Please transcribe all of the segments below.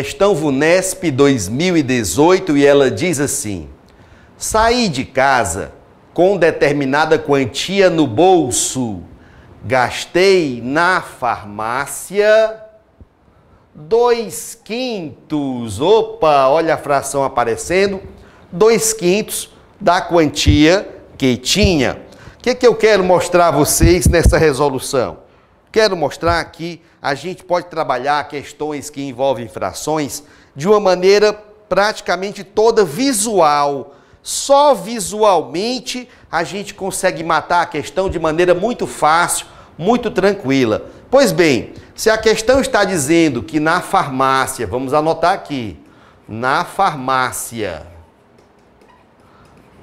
questão VUNESP 2018, e ela diz assim: saí de casa com determinada quantia no bolso, gastei na farmácia dois quintos. Opa, olha a fração aparecendo. Dois quintos da quantia que tinha. O que, que eu quero mostrar a vocês nessa resolução? Quero mostrar que a gente pode trabalhar questões que envolvem frações de uma maneira praticamente toda visual. Só visualmente a gente consegue matar a questão de maneira muito fácil, muito tranquila. Pois bem, se a questão está dizendo que na farmácia, vamos anotar aqui, na farmácia,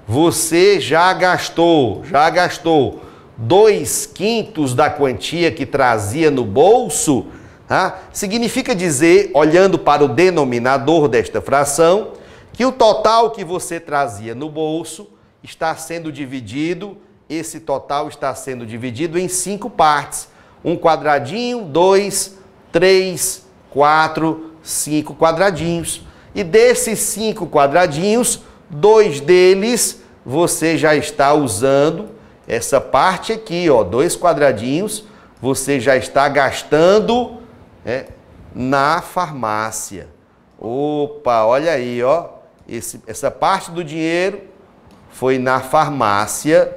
você já gastou, já gastou dois quintos da quantia que trazia no bolso, tá? significa dizer, olhando para o denominador desta fração, que o total que você trazia no bolso está sendo dividido, esse total está sendo dividido em cinco partes. Um quadradinho, dois, três, quatro, cinco quadradinhos. E desses cinco quadradinhos, dois deles você já está usando essa parte aqui, ó, dois quadradinhos, você já está gastando né, na farmácia. Opa, olha aí, ó. Esse, essa parte do dinheiro foi na farmácia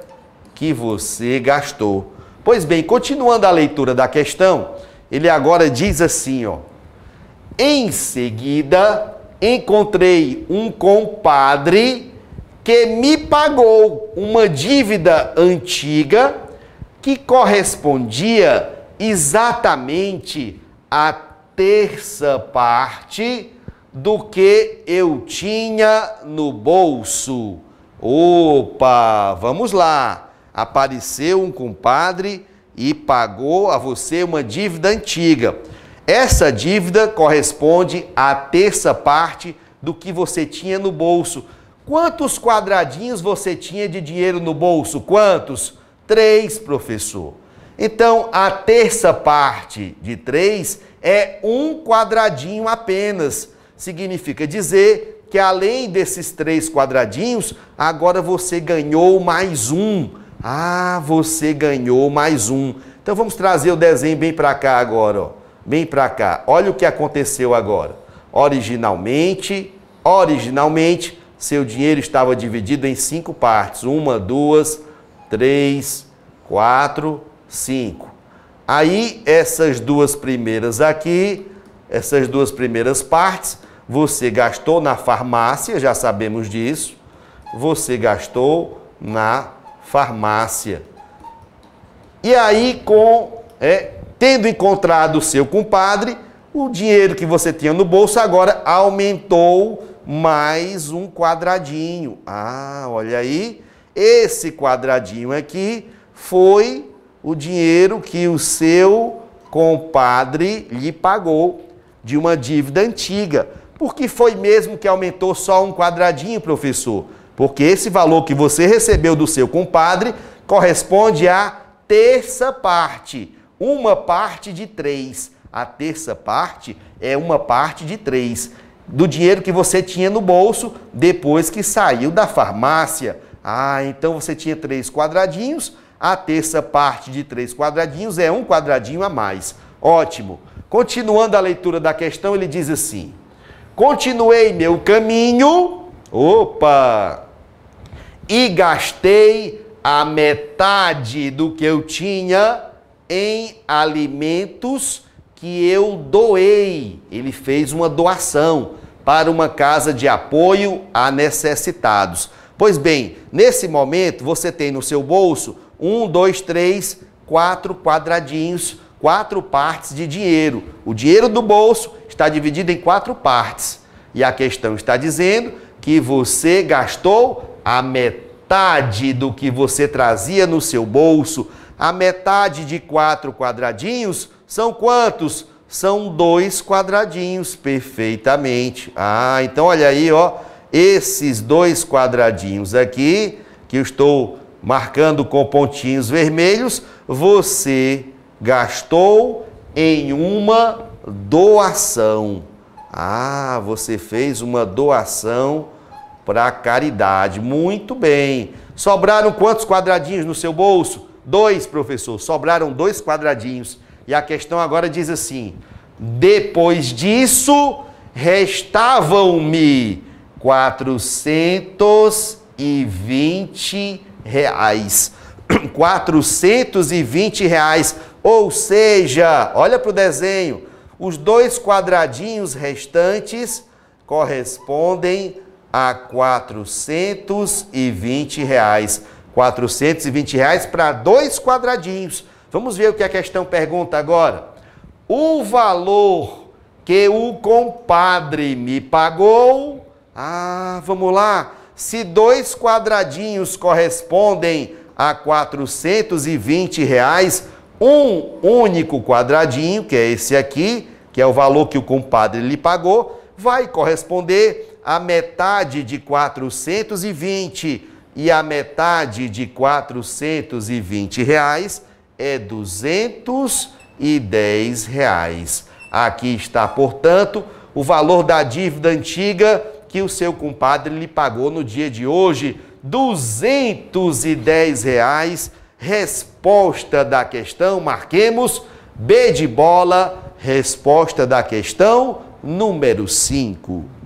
que você gastou. Pois bem, continuando a leitura da questão, ele agora diz assim, ó. Em seguida, encontrei um compadre que me pagou uma dívida antiga que correspondia exatamente à terça parte do que eu tinha no bolso. Opa, vamos lá. Apareceu um compadre e pagou a você uma dívida antiga. Essa dívida corresponde à terça parte do que você tinha no bolso. Quantos quadradinhos você tinha de dinheiro no bolso? Quantos? Três, professor. Então, a terça parte de três é um quadradinho apenas. Significa dizer que além desses três quadradinhos, agora você ganhou mais um. Ah, você ganhou mais um. Então vamos trazer o desenho bem para cá agora, ó. Bem para cá. Olha o que aconteceu agora. Originalmente, originalmente seu dinheiro estava dividido em cinco partes: uma, duas, três, quatro, cinco. Aí, essas duas primeiras aqui, essas duas primeiras partes, você gastou na farmácia, já sabemos disso. Você gastou na farmácia. E aí, com é, tendo encontrado o seu compadre, o dinheiro que você tinha no bolso agora aumentou mais um quadradinho. Ah, olha aí, esse quadradinho aqui foi o dinheiro que o seu compadre lhe pagou de uma dívida antiga. Por que foi mesmo que aumentou só um quadradinho, professor? Porque esse valor que você recebeu do seu compadre corresponde à terça parte, uma parte de três. A terça parte é uma parte de três do dinheiro que você tinha no bolso depois que saiu da farmácia. Ah, então você tinha três quadradinhos, a terça parte de três quadradinhos é um quadradinho a mais. Ótimo. Continuando a leitura da questão, ele diz assim: Continuei meu caminho, opa, e gastei a metade do que eu tinha em alimentos que eu doei. Ele fez uma doação para uma casa de apoio a necessitados. Pois bem, nesse momento você tem no seu bolso um, dois, três, quatro quadradinhos, quatro partes de dinheiro. O dinheiro do bolso está dividido em quatro partes. E a questão está dizendo que você gastou a metade do que você trazia no seu bolso. A metade de quatro quadradinhos são quantos? São dois quadradinhos, perfeitamente. Ah, então olha aí, ó, esses dois quadradinhos aqui, que eu estou marcando com pontinhos vermelhos, você gastou em uma doação. Ah, você fez uma doação para caridade. Muito bem. Sobraram quantos quadradinhos no seu bolso? Dois, professor. Sobraram dois quadradinhos. E a questão agora diz assim: depois disso, restavam-me 420 reais. 420 reais. Ou seja, olha para o desenho, os dois quadradinhos restantes correspondem a 420 reais. 420 reais para dois quadradinhos. Vamos ver o que a questão pergunta agora. O valor que o compadre me pagou. Ah, vamos lá. Se dois quadradinhos correspondem a 420 reais, um único quadradinho, que é esse aqui, que é o valor que o compadre lhe pagou, vai corresponder a metade de 420 e a metade de 420 reais é R$ reais. Aqui está, portanto, o valor da dívida antiga que o seu compadre lhe pagou no dia de hoje, R$ reais. Resposta da questão, marquemos B de bola, resposta da questão número 5.